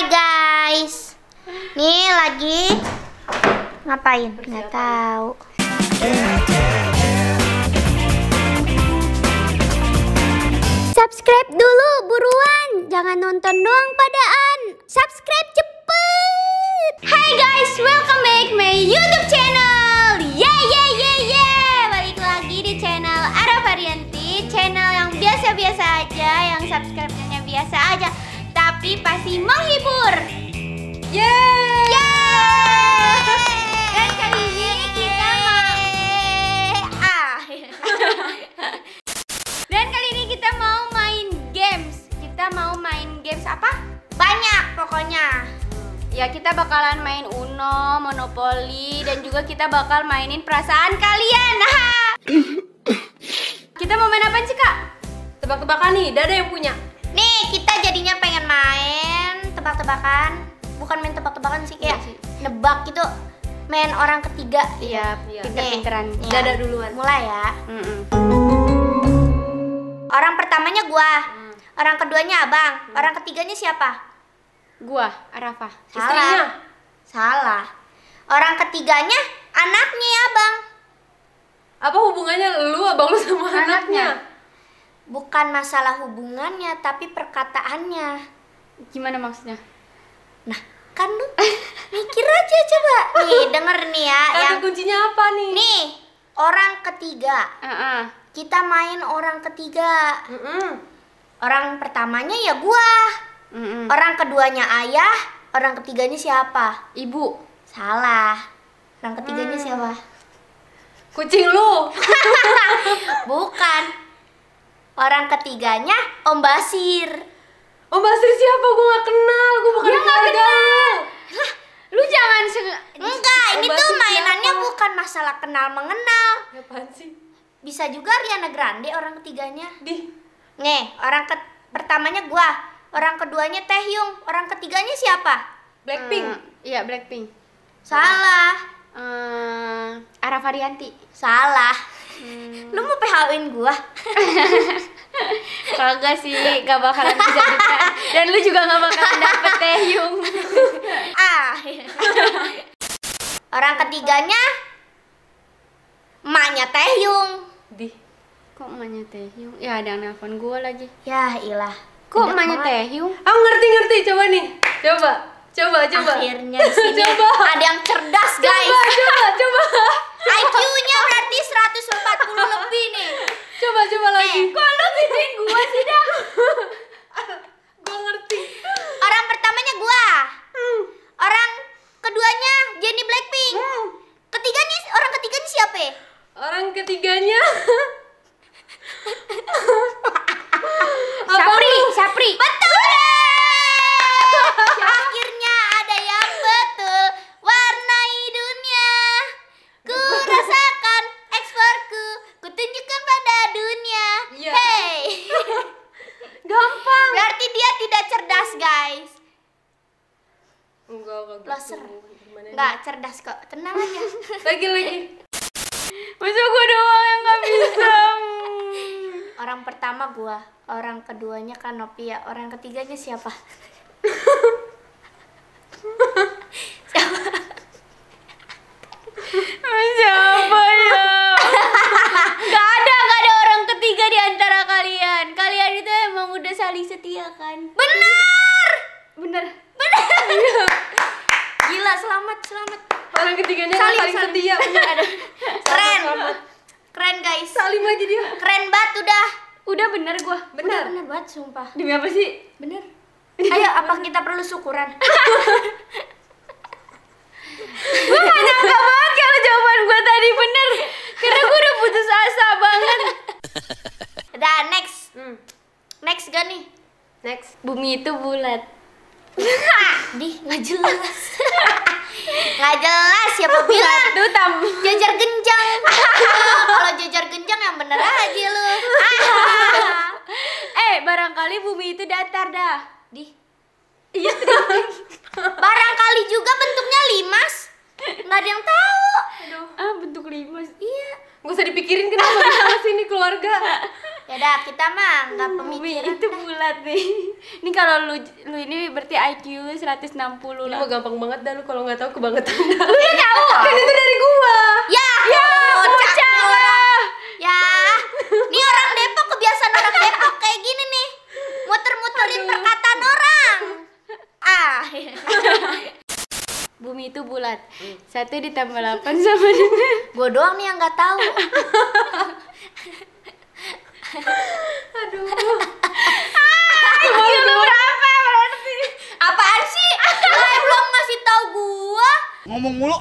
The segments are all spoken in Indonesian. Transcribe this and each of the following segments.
Hai guys. Nih lagi ngapain? Nggak tahu. Subscribe dulu buruan. Jangan nonton doang padaan. Subscribe cepet. Hai guys, welcome back my YouTube channel. Yeah yeah yeah yeah. Balik lagi di channel Ara Varianti, channel yang biasa-biasa aja, yang subscribe-nya biasa aja tapi pasti menghibur. Yeay! Dan kali ini kita mau ah. Dan kali ini kita mau main games. Kita mau main games apa? Banyak pokoknya. Ya kita bakalan main Uno, Monopoly, dan juga kita bakal mainin perasaan kalian. kita mau main apa sih kak? Tebak-tebakan nih, ada yang punya. Nih kita jadinya main tebak-tebakan bukan main tebak-tebakan sih kayak iya nebak gitu main orang ketiga iya gitu. iya pinteran iya. dada duluan mulai ya mm -mm. orang pertamanya gua mm. orang keduanya abang mm. orang ketiganya siapa gua arafa salah Istrinya. salah orang ketiganya anaknya ya bang apa hubungannya lu abang lu sama anaknya, anaknya. bukan masalah hubungannya tapi perkataannya Gimana maksudnya? Nah, kan lu mikir aja coba. Nih, denger nih ya. Kata yang kuncinya apa nih? Nih, orang ketiga. Uh -uh. Kita main orang ketiga. Uh -uh. Orang pertamanya ya gua. Uh -uh. Orang keduanya ayah, orang ketiganya siapa? Ibu. Salah. Orang ketiganya hmm. siapa? Kucing lu. Bukan. Orang ketiganya Om Basir. Om oh, Basri siapa? Gue gak kenal, gue bukan ya, kenal Lah, lu jangan se Enggak, ini tuh mainannya siapa? bukan masalah kenal mengenal. apaan sih? Bisa juga Riana Grande orang ketiganya. Di. Nih, orang ke pertamanya gua, orang keduanya Taehyung, orang ketiganya siapa? Blackpink. Hmm, iya, Blackpink. Salah. Hmm, Ara Varianti. Salah. Hmm. Lu mau PH-in gua? Kalau gak sih, gak bakalan bisa juga dan lu juga nggak bakal dapet Taehyung ah orang ketiganya emaknya Taehyung di kok emaknya Taehyung ya ada yang nelfon gue lagi ya ilah kok emaknya Taehyung aku oh, ngerti ngerti coba nih coba coba coba akhirnya coba. ada yang cerdas guys coba, coba. Betul. Akhirnya ada yang betul. Warnai dunia. Ku rasakan eksporku. Ku tunjukkan pada dunia. Yeah. Hey. Gampang. Berarti dia tidak cerdas, guys. Enggak, enggak. Loser. Enggak cerdas kok. Tenang aja. lagi lagi. pertama gua, orang keduanya Kanopia, ya, orang ketiganya siapa? siapa? siapa ya? nggak ada, nggak ada orang ketiga di antara kalian. Kalian itu emang udah saling setia kan? Benar. Benar. Benar. Gila, selamat, selamat. Orang ketiganya saling, saling, saling setia, benar ada. Keren. Selamat. Keren guys. saling lagi dia. Keren banget udah udah bener gue bener udah bener banget sumpah demi apa sih bener ayo apa kita perlu syukuran gue gak nyangka banget kalau jawaban gue tadi bener karena gue udah putus asa banget udah next hmm. next gak nih next bumi itu bulat di nggak jelas nggak jelas siapa ya, bilang tuh tam jajar genjang kalau jajar genjang yang bener aja lu barangkali bumi itu datar dah. Di. Iya. barangkali juga bentuknya limas. Nggak ada yang tahu. Aduh. Ah, bentuk limas. Iya. Gak usah dipikirin kenapa sama sini keluarga. Ya udah, kita mah nggak pemikiran. Bumi itu dah. bulat nih. Ini kalau lu lu ini berarti IQ enam 160 lah. Lu gampang banget dah lu kalau nggak tahu kebangetan. Lu yang tahu. Kan itu dari gua. Ya. Ya. Hmm. Satu ditambah delapan sama dengan. Gue doang nih yang nggak tahu. Aduh. Gila berapa berarti? Apaan sih? Lo belum ngasih tau gua. Ngomong mulu.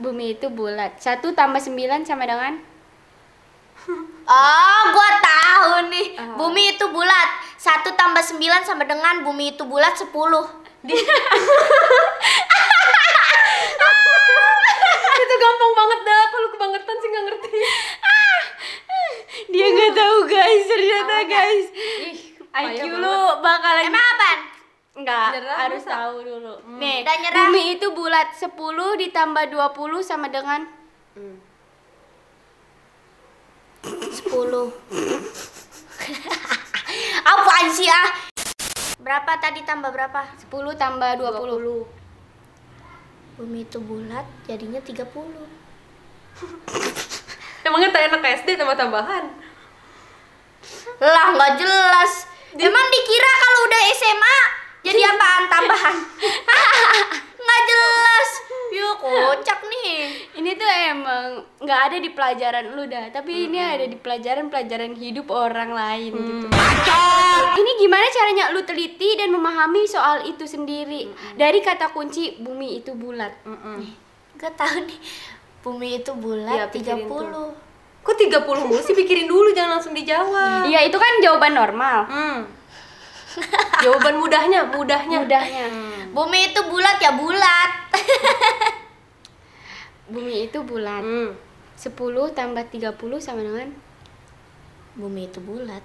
Bumi itu bulat. Satu tambah sembilan sama dengan? Oh, gua tahu nih. Uh. Bumi itu bulat. Satu tambah sembilan sama dengan bumi itu bulat sepuluh. gampang banget dah kalau kebangetan sih nggak ngerti ah, ah. dia nggak tahu guys ternyata guys Ih, IQ lu bakalan emang apa Enggak, harus masa. tahu dulu hmm. Nih, Dan nyerah. bumi itu bulat 10 ditambah 20 sama dengan hmm. 10 Apaan sih ah? Berapa tadi tambah berapa? 10 tambah 20, 20 bumi itu bulat jadinya 30 emangnya tanya enak SD tambah-tambahan lah nggak jelas emang dikira kalau udah SMA jadi apaan tambahan Yo kocak nih. Ini tuh emang nggak ada di pelajaran lu dah, tapi mm -hmm. ini ada di pelajaran-pelajaran hidup orang lain hmm. gitu. Ini gimana caranya lu teliti dan memahami soal itu sendiri mm -hmm. dari kata kunci bumi itu bulat. Mm -hmm. Gak tahu nih. Bumi itu bulat ya, 30. Tuh. Kok 30 puluh sih pikirin dulu jangan langsung dijawab. Iya, itu kan jawaban normal. mm. jawaban mudahnya, mudahnya. Mudahnya. mm. Bumi itu bulat ya bulat. Bumi itu bulat. Hmm. 10 tambah 30 sama dengan? Bumi itu bulat.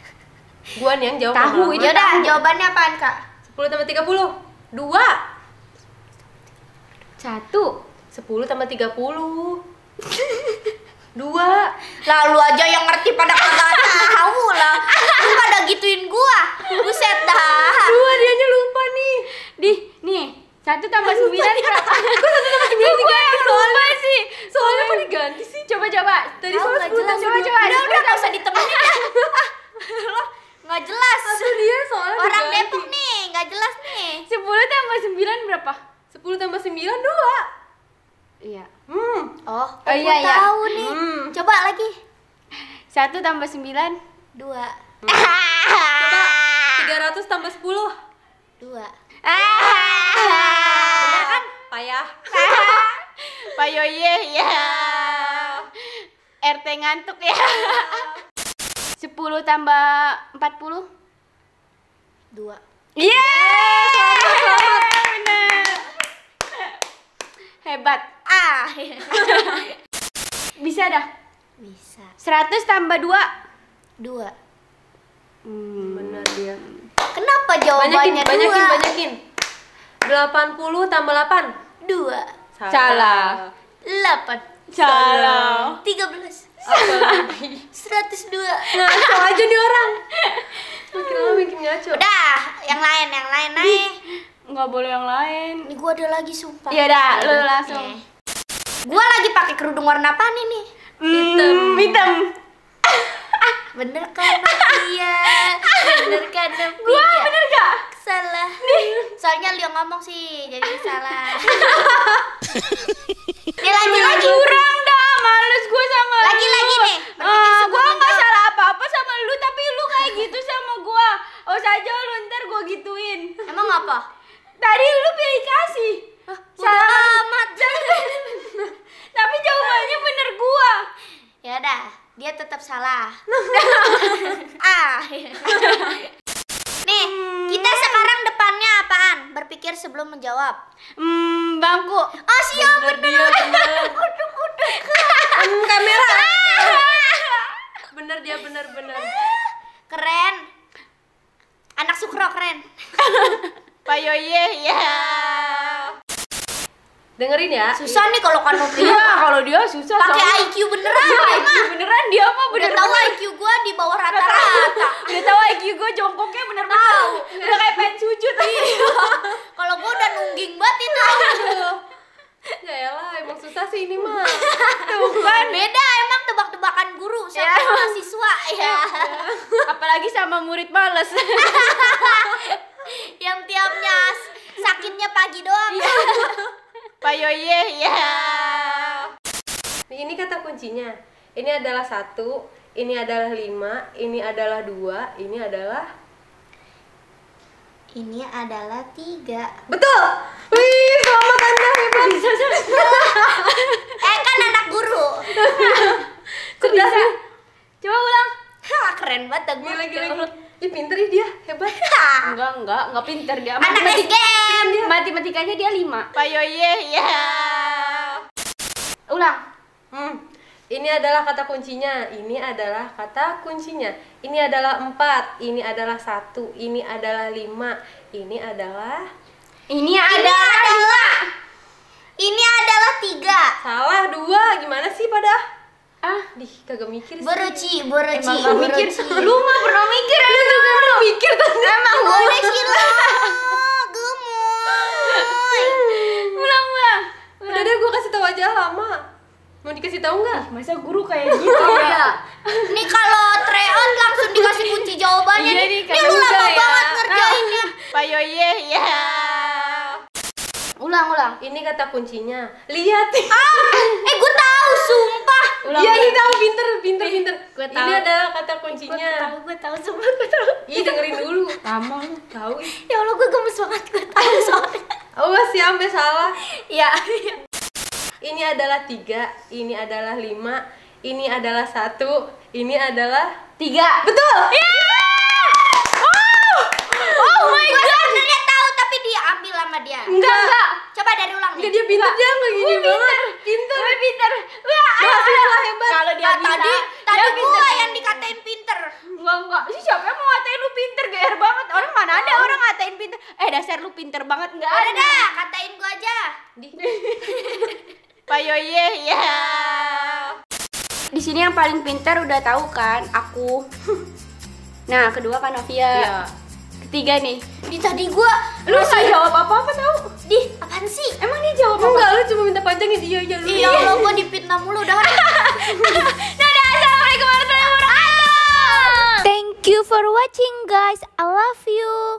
Gua nih yang jawab. Tahu itu dah jawabannya apaan, Kak? 10 tambah 30. 2. 1. 10 tambah 30 Dua Lalu aja yang ngerti pada kagak tahu lah Lu pada gituin gua Buset dah Dua dianya lupa di nih satu tambah sembilan berapa? Gue satu tambah sembilan tiga yang lupa sih. Soalnya kok diganti sih? Coba coba. Tadi soal sepuluh coba coba. Udah udah nggak usah ditemenin. Lo nggak jelas. dia soalnya orang Depok nih nggak jelas nih. Sepuluh tambah sembilan berapa? Sepuluh tambah sembilan dua. Iya. Hmm. Oh. Oh iya iya. Tahu nih. Hmm. Coba lagi. Satu tambah sembilan dua. Hmm. Coba tiga ratus tambah sepuluh dua kan? Payah. Payoye ya. RT ngantuk ya. 10 tambah 40 2. Yeay! Hebat. Ah. Bisa dah? Bisa. 100 tambah 2 2. Hmm. Benar dia. Ya kenapa jawabannya banyakin, banyakin, dua? Banyakin, banyakin. 80 tambah 8? 2. Salah. 8. Salah. 13. belas seratus 102. Ngaco aja nih orang. Makin lama makin ngaco. Udah, yang lain, yang lain naik. Nggak boleh yang lain. Ini gua ada lagi sumpah. Iya dah, lu langsung. Gua lagi pakai kerudung warna apa nih? Hmm, hitam. Hitam bener kan iya bener kan Novia gua iya. bener gak salah Nih. soalnya Leo ngomong sih jadi salah nih lagi lagi kurang dah males gue sama lagi lagi nih berpikir ah. yo ye ya. Dengerin ya. Susah nih kalau kan mau iya, kalau dia susah. Pakai IQ beneran. Ya, IQ beneran dia apa beneran Udah tahu IQ gua di bawah rata-rata. udah tahu IQ gua jongkoknya bener tahu. Udah kayak pengen sujud. Iya. kalau gua udah nungging banget itu. Ya elah, emang susah sih ini mah. Tuh kan. Beda emang tebak-tebakan guru sama yeah. mahasiswa ya. Ya, ya. Apalagi sama murid males. pagi doang. Iya. Pak Yoye, ya. Ini kata kuncinya. Ini adalah satu, ini adalah lima, ini adalah dua, ini adalah ini adalah tiga. Betul. Wih, selamat anda hebat. eh kan anak guru. Sudah bisa? Coba ulang. Hah, keren banget Gila, gila, gila. pinter dia, hebat. enggak, enggak, enggak pinter dia. Anak SG bukan iya, dia. matematikanya dia lima payoye ya iya. ulang hmm. ini adalah kata kuncinya ini adalah kata kuncinya ini adalah empat ini adalah satu ini adalah lima ini adalah ini, ini adalah ini adalah tiga salah dua gimana sih pada ah di kagak mikir sih beruci beruci emang gak mikir lu mah pernah mikir lu juga pernah mikir tuh emang lu ulang ulang udah deh gue kasih tahu aja lama mau dikasih tahu nggak masa guru kayak gitu ya ini iya. kalau treon langsung dikasih kunci jawabannya iya nih, ini lu lama banget ya. ngerjainnya ah, payoye ye ya yeah. Ulang, ulang. Ini kata kuncinya. Lihat. Ah, eh gue tahu, sumpah. Ulang. Iya, ini iya, tahu pinter, pinter, pinter. Gue tahu. Ini adalah kata kuncinya. Gue tahu, gue tahu, sumpah gue tahu. Iya, dengerin dulu. Kamu tahu. Ya Allah, gue gemes banget, gue tahu soalnya. Awas ya, ambil salah. Iya. ini adalah tiga, ini adalah lima, ini adalah satu, ini adalah tiga. Betul. Yeah! Iya. Di sini yang paling pintar udah tahu kan aku. nah, kedua kan Novia. Iya. Ketiga nih. Di tadi gua lu nggak jawab apa-apa tahu. Di apaan sih? Emang dia jawab Enggak, apa? lu cuma minta panjang gitu. Iya, iya. Iya, lo iya. gua dipitnah mulu udah. Dadah, assalamualaikum warahmatullahi wabarakatuh. Thank you for watching guys. I love you.